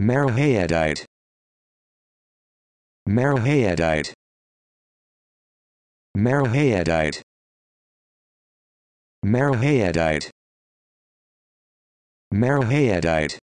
Marihaidite. Marihaidite. Marihaidite. Marihaidite. Marihaidite.